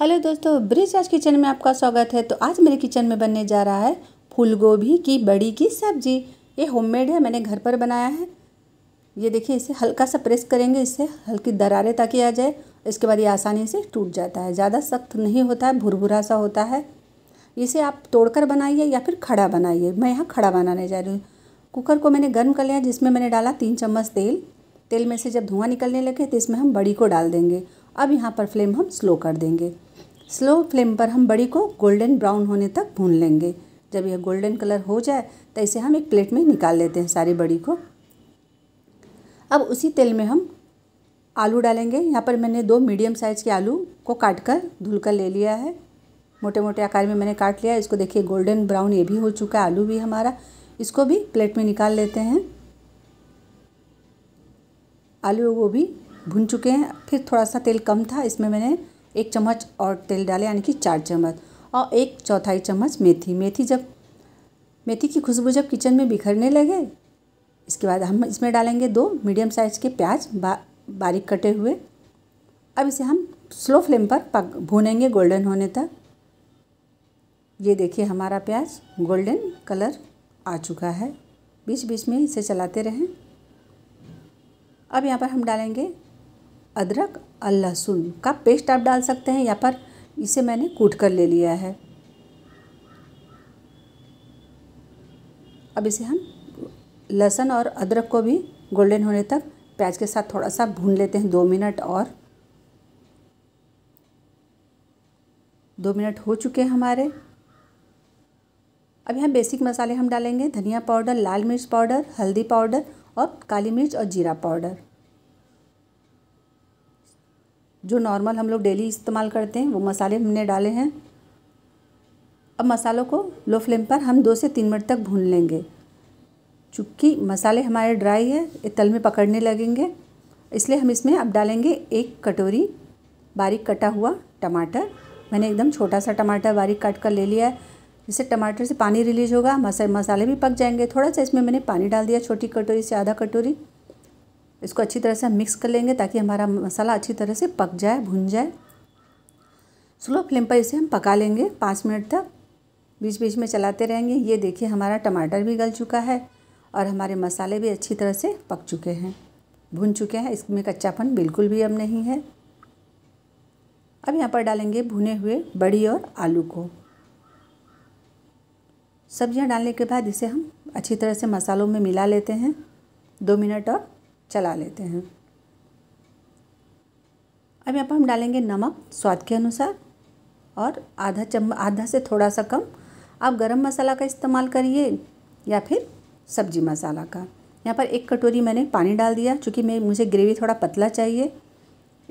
hello दोस्तों bridge आज kitchen में आपका स्वागत है तो आज मेरे किचन में बनने जा रहा है फूल गोभी की बड़ी की सब्जी ये होममेड है मैंने घर पर बनाया है ये देखिए इसे हल्का सा प्रेस करेंगे इससे हल्की दरारें ताकि आ जाए इसके बाद ये आसानी से टूट जाता है ज़्यादा सख्त नहीं होता है भुरभुरा सा होता है इसे आप तोड़ बनाइए या फिर खड़ा बनाइए मैं यहाँ खड़ा बनाने जा रही हूँ कुकर को मैंने गर्म कर लिया जिसमें मैंने डाला तीन चम्मच तेल तेल में से जब धुआं निकलने लगे तो इसमें हम बड़ी को डाल देंगे अब यहाँ पर फ्लेम हम स्लो कर देंगे स्लो फ्लेम पर हम बड़ी को गोल्डन ब्राउन होने तक भून लेंगे जब यह गोल्डन कलर हो जाए तो इसे हम एक प्लेट में निकाल लेते हैं सारी बड़ी को अब उसी तेल में हम आलू डालेंगे यहाँ पर मैंने दो मीडियम साइज़ के आलू को काट कर धुल कर ले लिया है मोटे मोटे आकार में मैंने काट लिया इसको देखिए गोल्डन ब्राउन ये भी हो चुका है आलू भी हमारा इसको भी प्लेट में निकाल लेते हैं आलू वो भी भुन चुके हैं फिर थोड़ा सा तेल कम था इसमें मैंने एक चम्मच और तेल डालें यानी कि चार चम्मच और एक चौथाई चम्मच मेथी मेथी जब मेथी की खुशबू जब किचन में बिखरने लगे इसके बाद हम इसमें डालेंगे दो मीडियम साइज़ के प्याज बा, बारीक कटे हुए अब इसे हम स्लो फ्लेम पर पक भूनेंगे गोल्डन होने तक ये देखिए हमारा प्याज गोल्डन कलर आ चुका है बीच बीच में इसे चलाते रहें अब यहाँ पर हम डालेंगे अदरक और लहसुन का पेस्ट आप डाल सकते हैं या पर इसे मैंने कूट कर ले लिया है अब इसे हम लहसुन और अदरक को भी गोल्डन होने तक प्याज के साथ थोड़ा सा भून लेते हैं दो मिनट और दो मिनट हो चुके हैं हमारे अब यहाँ बेसिक मसाले हम डालेंगे धनिया पाउडर लाल मिर्च पाउडर हल्दी पाउडर और काली मिर्च और जीरा पाउडर जो नॉर्मल हम लोग डेली इस्तेमाल करते हैं वो मसाले हमने डाले हैं अब मसालों को लो फ्लेम पर हम दो से तीन मिनट तक भून लेंगे चूँकि मसाले हमारे ड्राई है ये तल में पकड़ने लगेंगे इसलिए हम इसमें अब डालेंगे एक कटोरी बारीक कटा हुआ टमाटर मैंने एकदम छोटा सा टमाटर बारीक काट कर ले लिया है जिससे टमाटर से पानी रिलीज होगा मसाले भी पक जाएंगे थोड़ा सा इसमें मैंने पानी डाल दिया छोटी कटोरी से आधा कटोरी इसको अच्छी तरह से हम मिक्स कर लेंगे ताकि हमारा मसाला अच्छी तरह से पक जाए भुन जाए स्लो फ्लेम पर इसे हम पका लेंगे पाँच मिनट तक बीच बीच में चलाते रहेंगे ये देखिए हमारा टमाटर भी गल चुका है और हमारे मसाले भी अच्छी तरह से पक चुके हैं भुन चुके हैं इसमें कच्चापन बिल्कुल भी अब नहीं है अब यहाँ पर डालेंगे भुने हुए बड़ी और आलू को सब्जियाँ डालने के बाद इसे हम अच्छी तरह से मसालों में मिला लेते हैं दो मिनट और चला लेते हैं अब यहाँ पर हम डालेंगे नमक स्वाद के अनुसार और आधा चम्मच आधा से थोड़ा सा कम आप गरम मसाला का इस्तेमाल करिए या फिर सब्जी मसाला का यहाँ पर एक कटोरी मैंने पानी डाल दिया चूँकि मैं मुझे ग्रेवी थोड़ा पतला चाहिए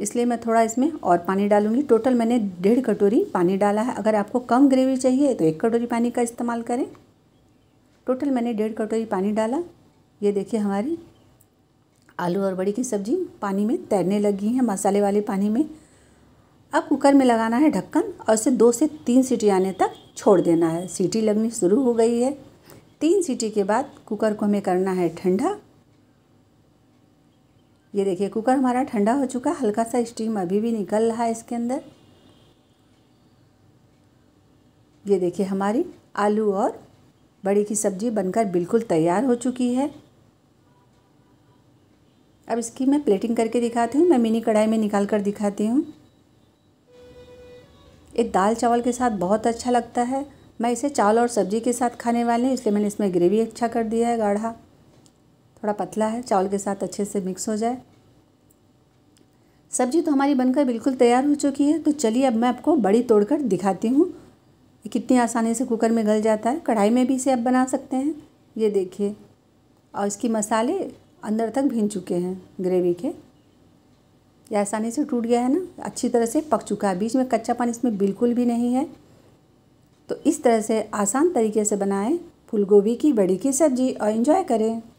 इसलिए मैं थोड़ा इसमें और पानी डालूंगी टोटल मैंने डेढ़ कटोरी पानी डाला है अगर आपको कम ग्रेवी चाहिए तो एक कटोरी पानी का इस्तेमाल करें टोटल मैंने डेढ़ कटोरी पानी डाला ये देखिए हमारी आलू और बड़ी की सब्ज़ी पानी में तैरने लगी है मसाले वाले पानी में अब कुकर में लगाना है ढक्कन और इसे दो से तीन सीटी आने तक छोड़ देना है सीटी लगनी शुरू हो गई है तीन सीटी के बाद कुकर को हमें करना है ठंडा ये देखिए कुकर हमारा ठंडा हो चुका है हल्का सा स्टीम अभी भी निकल रहा है इसके अंदर ये देखिए हमारी आलू और बड़ी की सब्ज़ी बनकर बिल्कुल तैयार हो चुकी है अब इसकी मैं प्लेटिंग करके दिखाती हूँ मैं मिनी कढ़ाई में निकाल कर दिखाती हूँ ये दाल चावल के साथ बहुत अच्छा लगता है मैं इसे चावल और सब्जी के साथ खाने वाले हैं इसलिए मैंने इसमें ग्रेवी अच्छा कर दिया है गाढ़ा थोड़ा पतला है चावल के साथ अच्छे से मिक्स हो जाए सब्जी तो हमारी बनकर बिल्कुल तैयार हो चुकी है तो चलिए अब मैं आपको बड़ी तोड़कर दिखाती हूँ कितनी आसानी से कुकर में गल जाता है कढ़ाई में भी इसे आप बना सकते हैं ये देखिए और इसकी मसाले अंदर तक भीन चुके हैं ग्रेवी के ये आसानी से टूट गया है ना अच्छी तरह से पक चुका है बीच में कच्चा पानी इसमें बिल्कुल भी नहीं है तो इस तरह से आसान तरीके से बनाएं फूलगोभी की बड़ी की सब्ज़ी और इन्जॉय करें